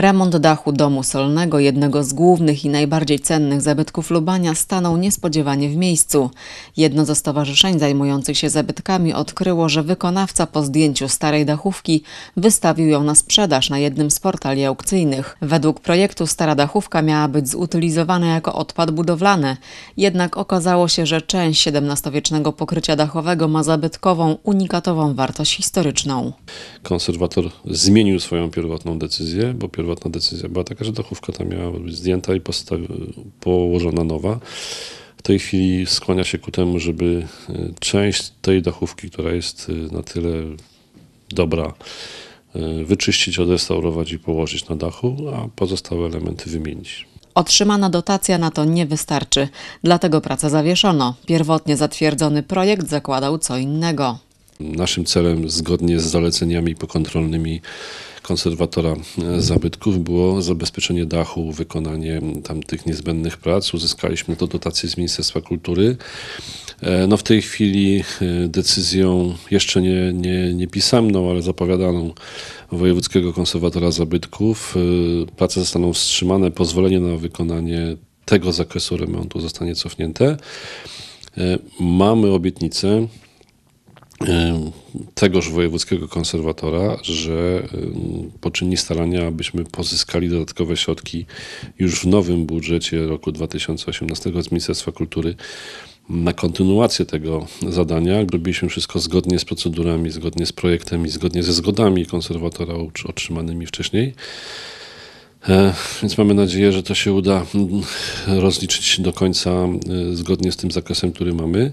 Remont dachu domu solnego, jednego z głównych i najbardziej cennych zabytków Lubania, stanął niespodziewanie w miejscu. Jedno ze stowarzyszeń zajmujących się zabytkami odkryło, że wykonawca po zdjęciu starej dachówki wystawił ją na sprzedaż na jednym z portali aukcyjnych. Według projektu stara dachówka miała być zutylizowana jako odpad budowlany, jednak okazało się, że część XVII-wiecznego pokrycia dachowego ma zabytkową, unikatową wartość historyczną. Konserwator zmienił swoją pierwotną decyzję, bo pierw żywotna decyzja była taka, że dachówka ta miała być zdjęta i położona nowa. W tej chwili skłania się ku temu, żeby e, część tej dachówki, która jest e, na tyle dobra, e, wyczyścić, odrestaurować i położyć na dachu, a pozostałe elementy wymienić. Otrzymana dotacja na to nie wystarczy, dlatego pracę zawieszono. Pierwotnie zatwierdzony projekt zakładał co innego. Naszym celem, zgodnie z zaleceniami pokontrolnymi konserwatora e, zabytków było zabezpieczenie dachu, wykonanie tam tych niezbędnych prac. Uzyskaliśmy to dotację z Ministerstwa Kultury. E, no w tej chwili e, decyzją jeszcze nie, nie, nie pisemną, ale zapowiadaną Wojewódzkiego Konserwatora Zabytków prace zostaną wstrzymane, pozwolenie na wykonanie tego zakresu remontu zostanie cofnięte. Mamy obietnicę, tegoż wojewódzkiego konserwatora, że y, poczyni starania, abyśmy pozyskali dodatkowe środki już w nowym budżecie roku 2018 z Ministerstwa Kultury na kontynuację tego zadania. Robiliśmy wszystko zgodnie z procedurami, zgodnie z projektem i zgodnie ze zgodami konserwatora otrzymanymi wcześniej. E, więc mamy nadzieję, że to się uda rozliczyć do końca y, zgodnie z tym zakresem, który mamy.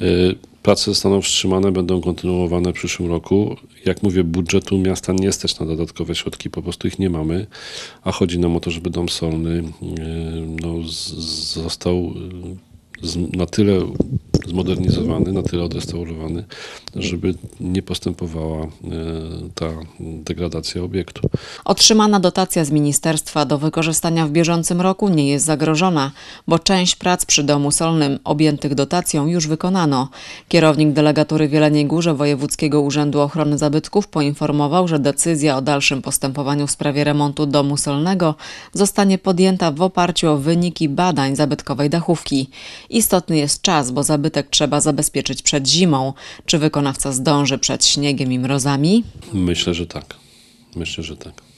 E, Prace zostaną wstrzymane, będą kontynuowane w przyszłym roku. Jak mówię, budżetu miasta nie stać na dodatkowe środki, po prostu ich nie mamy, a chodzi nam o to, żeby dom solny e, no, został e, na tyle zmodernizowany, na tyle odrestaurowany, żeby nie postępowała e, ta degradacja obiektu. Otrzymana dotacja z ministerstwa do wykorzystania w bieżącym roku nie jest zagrożona, bo część prac przy Domu Solnym objętych dotacją już wykonano. Kierownik delegatury Wieleniej Górze Wojewódzkiego Urzędu Ochrony Zabytków poinformował, że decyzja o dalszym postępowaniu w sprawie remontu Domu Solnego zostanie podjęta w oparciu o wyniki badań zabytkowej dachówki. Istotny jest czas, bo zabytek trzeba zabezpieczyć przed zimą. Czy wykonawca zdąży przed śniegiem i mrozami? Myślę, że tak. Myślę, że tak.